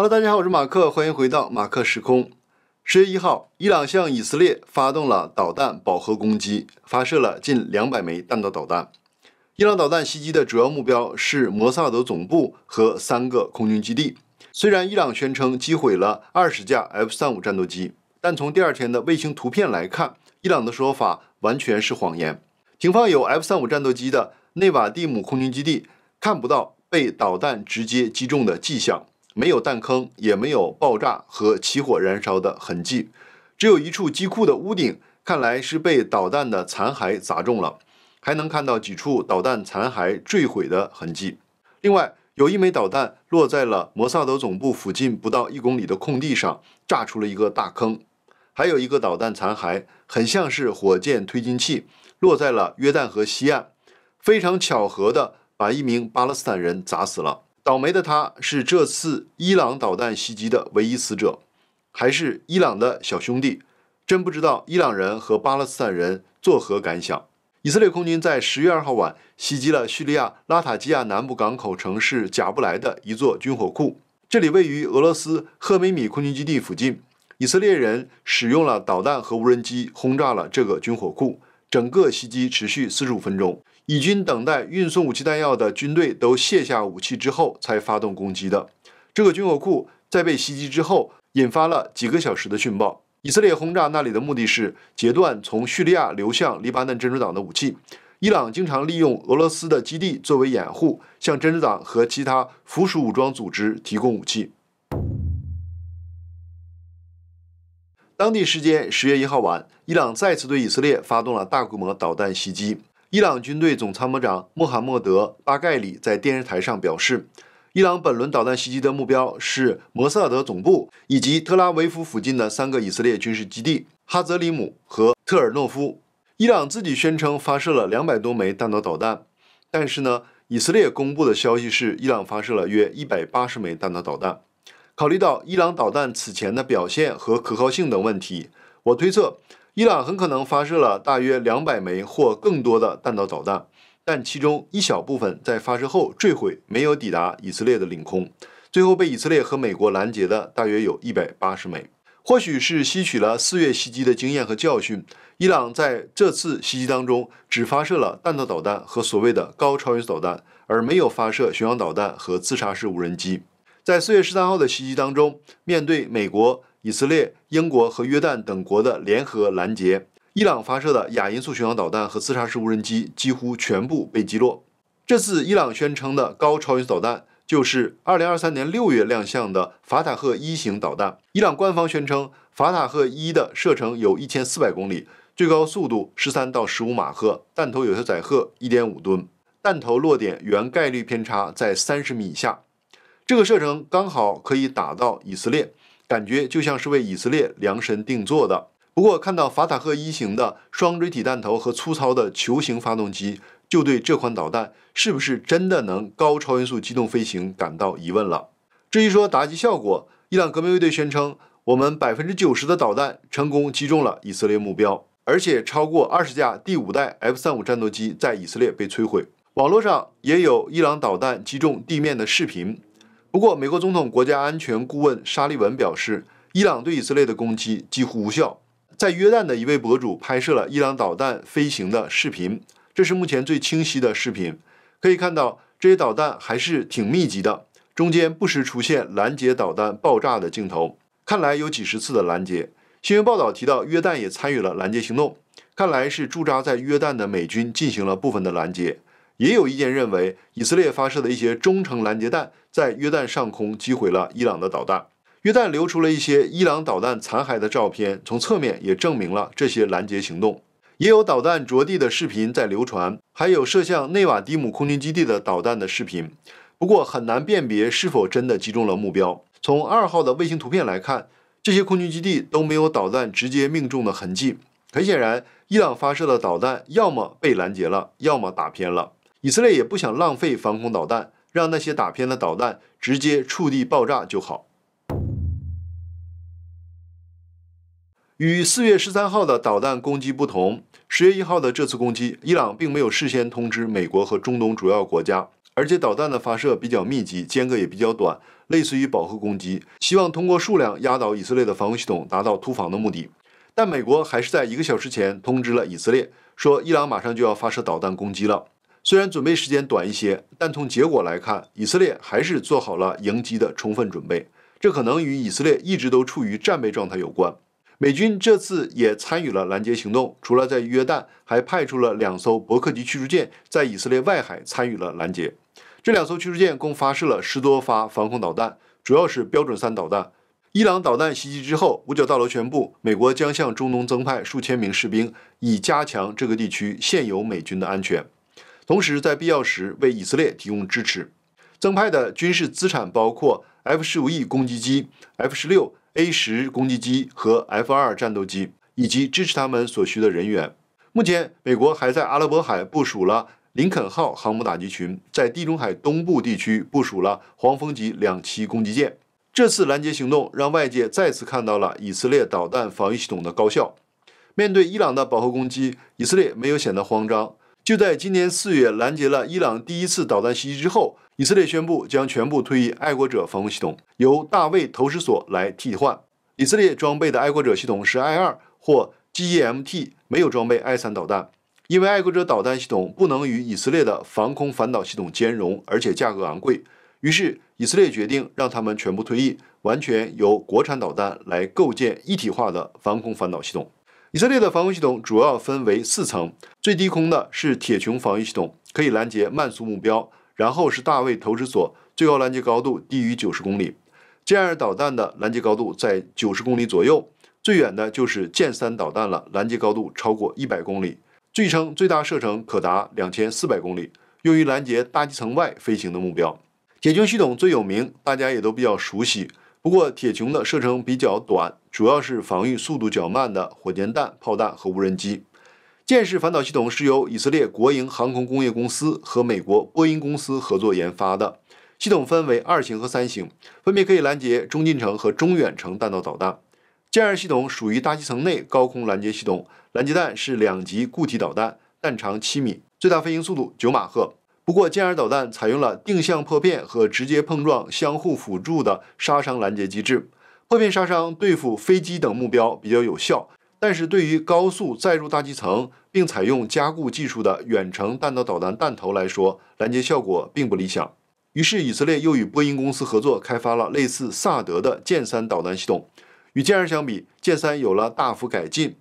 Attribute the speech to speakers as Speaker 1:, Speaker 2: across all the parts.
Speaker 1: Hello，大家好，我是马克，欢迎回到马克时空。十月一号，伊朗向以色列发动了导弹饱和攻击，发射了近两百枚弹道导弹。伊朗导弹袭击的主要目标是摩萨德总部和三个空军基地。虽然伊朗宣称击毁了二十架 F 三五战斗机，但从第二天的卫星图片来看，伊朗的说法完全是谎言。停放有 F 三五战斗机的内瓦蒂姆空军基地看不到被导弹直接击中的迹象。没有弹坑，也没有爆炸和起火燃烧的痕迹，只有一处机库的屋顶看来是被导弹的残骸砸中了，还能看到几处导弹残骸坠毁的痕迹。另外，有一枚导弹落在了摩萨德总部附近不到一公里的空地上，炸出了一个大坑。还有一个导弹残骸很像是火箭推进器，落在了约旦河西岸，非常巧合地把一名巴勒斯坦人砸死了。倒霉的他是这次伊朗导弹袭击的唯一死者，还是伊朗的小兄弟？真不知道伊朗人和巴勒斯坦人作何感想。以色列空军在十月二号晚袭击了叙利亚拉塔基亚南部港口城市贾布莱的一座军火库，这里位于俄罗斯赫梅米空军基地附近。以色列人使用了导弹和无人机轰炸了这个军火库，整个袭击持续四十五分钟。以军等待运送武器弹药的军队都卸下武器之后，才发动攻击的。这个军火库在被袭击之后，引发了几个小时的讯报。以色列轰炸那里的目的是截断从叙利亚流向黎巴嫩真主党的武器。伊朗经常利用俄罗斯的基地作为掩护，向真主党和其他附属武装组织提供武器。当地时间十月一号晚，伊朗再次对以色列发动了大规模导弹袭击。伊朗军队总参谋长穆罕默德·巴盖里在电视台上表示，伊朗本轮导弹袭击的目标是摩萨德总部以及特拉维夫附近的三个以色列军事基地哈泽里姆和特尔诺夫。伊朗自己宣称发射了两百多枚弹道导弹，但是呢，以色列公布的消息是伊朗发射了约一百八十枚弹道导弹。考虑到伊朗导弹此前的表现和可靠性等问题，我推测。伊朗很可能发射了大约两百枚或更多的弹道导弹，但其中一小部分在发射后坠毁，没有抵达以色列的领空，最后被以色列和美国拦截的大约有一百八十枚。或许是吸取了四月袭击的经验和教训，伊朗在这次袭击当中只发射了弹道导弹和所谓的高超音速导弹，而没有发射巡航导弹和自杀式无人机。在四月十三号的袭击当中，面对美国。以色列、英国和约旦等国的联合拦截，伊朗发射的亚音速巡航导弹和自杀式无人机几乎全部被击落。这次伊朗宣称的高超音速导弹就是2023年6月亮相的法塔赫一型导弹。伊朗官方宣称，法塔赫一的射程有1400公里，最高速度13到15马赫，弹头有效载荷1.5吨，弹头落点原概率偏差在30米以下。这个射程刚好可以打到以色列。感觉就像是为以色列量身定做的。不过看到法塔赫一型的双锥体弹头和粗糙的球形发动机，就对这款导弹是不是真的能高超音速机动飞行感到疑问了。至于说打击效果，伊朗革命卫队宣称，我们百分之九十的导弹成功击中了以色列目标，而且超过二十架第五代 F-35 战斗机在以色列被摧毁。网络上也有伊朗导弹击中地面的视频。不过，美国总统国家安全顾问沙利文表示，伊朗对以色列的攻击几乎无效。在约旦的一位博主拍摄了伊朗导弹飞行的视频，这是目前最清晰的视频。可以看到，这些导弹还是挺密集的，中间不时出现拦截导弹爆炸的镜头，看来有几十次的拦截。新闻报道提到，约旦也参与了拦截行动，看来是驻扎在约旦的美军进行了部分的拦截。也有意见认为，以色列发射的一些中程拦截弹在约旦上空击毁了伊朗的导弹。约旦流出了一些伊朗导弹残骸的照片，从侧面也证明了这些拦截行动。也有导弹着地的视频在流传，还有射向内瓦迪姆空军基地的导弹的视频，不过很难辨别是否真的击中了目标。从二号的卫星图片来看，这些空军基地都没有导弹直接命中的痕迹。很显然，伊朗发射的导弹要么被拦截了，要么打偏了。以色列也不想浪费防空导弹，让那些打偏的导弹直接触地爆炸就好。与四月十三号的导弹攻击不同，十月一号的这次攻击，伊朗并没有事先通知美国和中东主要国家，而且导弹的发射比较密集，间隔也比较短，类似于饱和攻击，希望通过数量压倒以色列的防空系统，达到突防的目的。但美国还是在一个小时前通知了以色列，说伊朗马上就要发射导弹攻击了。虽然准备时间短一些，但从结果来看，以色列还是做好了迎击的充分准备。这可能与以色列一直都处于战备状态有关。美军这次也参与了拦截行动，除了在约旦，还派出了两艘伯克级驱逐舰在以色列外海参与了拦截。这两艘驱逐舰共发射了十多发防空导弹，主要是标准三导弹。伊朗导弹袭击之后，五角大楼宣布，美国将向中东增派数千名士兵，以加强这个地区现有美军的安全。同时，在必要时为以色列提供支持。增派的军事资产包括 F-15E 攻击机、F-16A 十攻击机和 F-2 战斗机，以及支持他们所需的人员。目前，美国还在阿拉伯海部署了“林肯”号航母打击群，在地中海东部地区部署了“黄蜂”级两栖攻击舰。这次拦截行动让外界再次看到了以色列导弹防御系统的高效。面对伊朗的饱和攻击，以色列没有显得慌张。就在今年四月拦截了伊朗第一次导弹袭击之后，以色列宣布将全部退役爱国者防空系统，由大卫投石所来替换。以色列装备的爱国者系统是 I 二或 GEMT，没有装备 I 三导弹，因为爱国者导弹系统不能与以色列的防空反导系统兼容，而且价格昂贵。于是以色列决定让他们全部退役，完全由国产导弹来构建一体化的防空反导系统。以色列的防御系统主要分为四层，最低空的是铁穹防御系统，可以拦截慢速目标，然后是大卫投石所，最高拦截高度低于九十公里；歼二导弹的拦截高度在九十公里左右，最远的就是歼三导弹了，拦截高度超过一百公里，据称最大射程可达两千四百公里，用于拦截大气层外飞行的目标。铁穹系统最有名，大家也都比较熟悉，不过铁穹的射程比较短。主要是防御速度较慢的火箭弹、炮弹和无人机。箭式反导系统是由以色列国营航空工业公司和美国波音公司合作研发的。系统分为二型和三型，分别可以拦截中近程和中远程弹道导弹。箭二系统属于大气层内高空拦截系统，拦截弹是两级固体导弹，弹长七米，最大飞行速度九马赫。不过，箭二导弹采用了定向破片和直接碰撞相互辅助的杀伤拦截机制。破片杀伤对付飞机等目标比较有效，但是对于高速载入大气层并采用加固技术的远程弹道导弹弹头来说，拦截效果并不理想。于是，以色列又与波音公司合作开发了类似萨德的剑三导弹系统。与剑二相比，剑三有了大幅改进。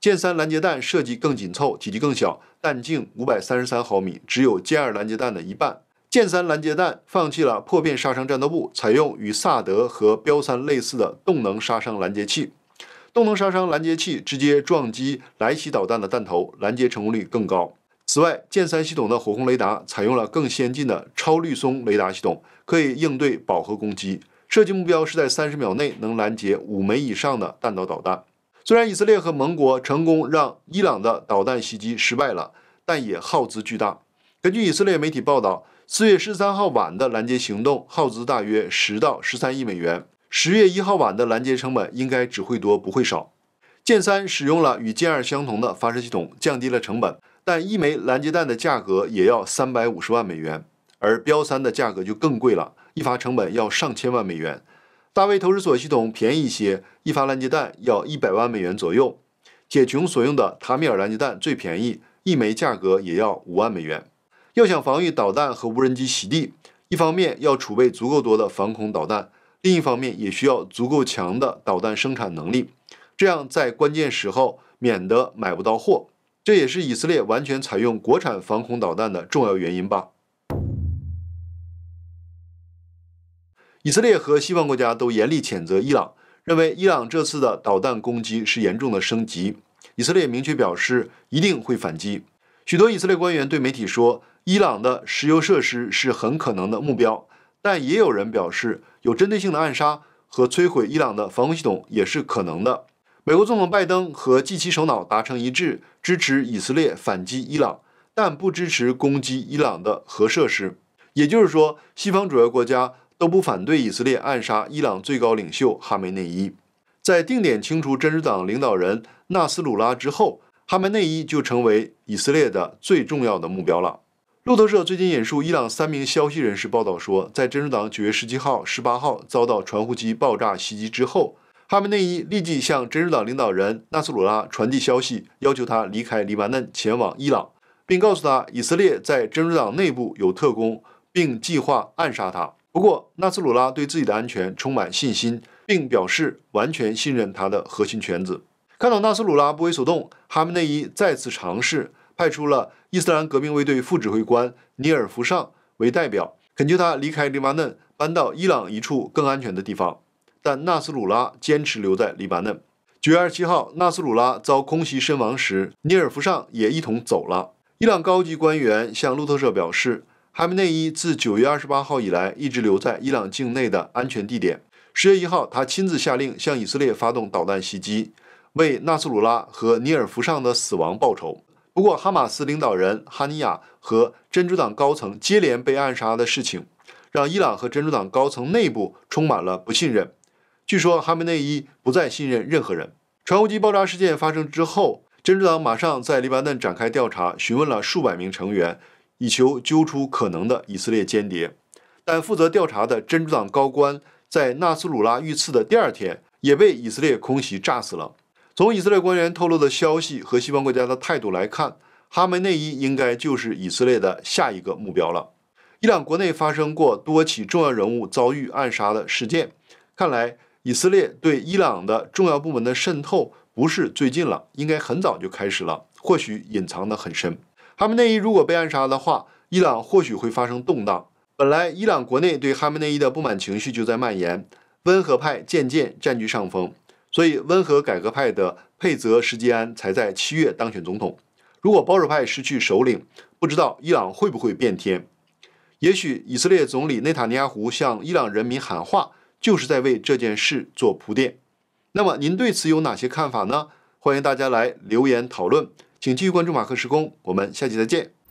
Speaker 1: 剑三拦截弹设计更紧凑，体积更小，弹径五百三十三毫米，只有歼二拦截弹的一半。箭三拦截弹放弃了破片杀伤战斗部，采用与萨德和标三类似的动能杀伤拦截器。动能杀伤拦截器直接撞击来袭导弹的弹头，拦截成功率更高。此外，箭三系统的火控雷达采用了更先进的超绿松雷达系统，可以应对饱和攻击。设计目标是在三十秒内能拦截五枚以上的弹道导弹。虽然以色列和盟国成功让伊朗的导弹袭击失败了，但也耗资巨大。根据以色列媒体报道。四月十三号晚的拦截行动耗资大约十到十三亿美元。十月一号晚的拦截成本应该只会多不会少。剑三使用了与歼二相同的发射系统，降低了成本，但一枚拦截弹的价格也要三百五十万美元。而标三的价格就更贵了，一发成本要上千万美元。大卫投石索系统便宜一些，一发拦截弹要一百万美元左右。解琼所用的塔米尔拦截弹最便宜，一枚价格也要五万美元。要想防御导弹和无人机袭地，一方面要储备足够多的防空导弹，另一方面也需要足够强的导弹生产能力，这样在关键时候免得买不到货。这也是以色列完全采用国产防空导弹的重要原因吧。以色列和西方国家都严厉谴责伊朗，认为伊朗这次的导弹攻击是严重的升级。以色列明确表示一定会反击。许多以色列官员对媒体说。伊朗的石油设施是很可能的目标，但也有人表示，有针对性的暗杀和摧毁伊朗的防空系统也是可能的。美国总统拜登和 g 七首脑达成一致，支持以色列反击伊朗，但不支持攻击伊朗的核设施。也就是说，西方主要国家都不反对以色列暗杀伊朗最高领袖哈梅内伊。在定点清除真主党领导人纳斯鲁拉之后，哈梅内伊就成为以色列的最重要的目标了。路透社最近引述伊朗三名消息人士报道说，在真主党九月十七号、十八号遭到传呼机爆炸袭击之后，哈梅内伊立即向真主党领导人纳斯鲁拉传递消息，要求他离开黎巴嫩前往伊朗，并告诉他以色列在真主党内部有特工，并计划暗杀他。不过，纳斯鲁拉对自己的安全充满信心，并表示完全信任他的核心圈子。看到纳斯鲁拉不为所动，哈梅内伊再次尝试。派出了伊斯兰革命卫队副指挥官尼尔福尚为代表，恳求他离开黎巴嫩，搬到伊朗一处更安全的地方。但纳斯鲁拉坚持留在黎巴嫩。九月二十七号，纳斯鲁拉遭空袭身亡时，尼尔福尚也一同走了。伊朗高级官员向路透社表示，哈梅内伊自九月二十八号以来一直留在伊朗境内的安全地点。十月一号，他亲自下令向以色列发动导弹袭击，为纳斯鲁拉和尼尔福尚的死亡报仇。不过，哈马斯领导人哈尼亚和真主党高层接连被暗杀的事情，让伊朗和真主党高层内部充满了不信任。据说哈梅内伊不再信任任何人。传呼机爆炸事件发生之后，真主党马上在黎巴嫩展开调查，询问了数百名成员，以求揪出可能的以色列间谍。但负责调查的真主党高官在纳斯鲁拉遇刺的第二天，也被以色列空袭炸死了。从以色列官员透露的消息和西方国家的态度来看，哈梅内伊应该就是以色列的下一个目标了。伊朗国内发生过多起重要人物遭遇暗杀的事件，看来以色列对伊朗的重要部门的渗透不是最近了，应该很早就开始了，或许隐藏得很深。哈梅内伊如果被暗杀的话，伊朗或许会发生动荡。本来伊朗国内对哈梅内伊的不满情绪就在蔓延，温和派渐渐占据上风。所以温和改革派的佩泽什基安才在七月当选总统。如果保守派失去首领，不知道伊朗会不会变天。也许以色列总理内塔尼亚胡向伊朗人民喊话，就是在为这件事做铺垫。那么您对此有哪些看法呢？欢迎大家来留言讨论。请继续关注马克时空，我们下期再见。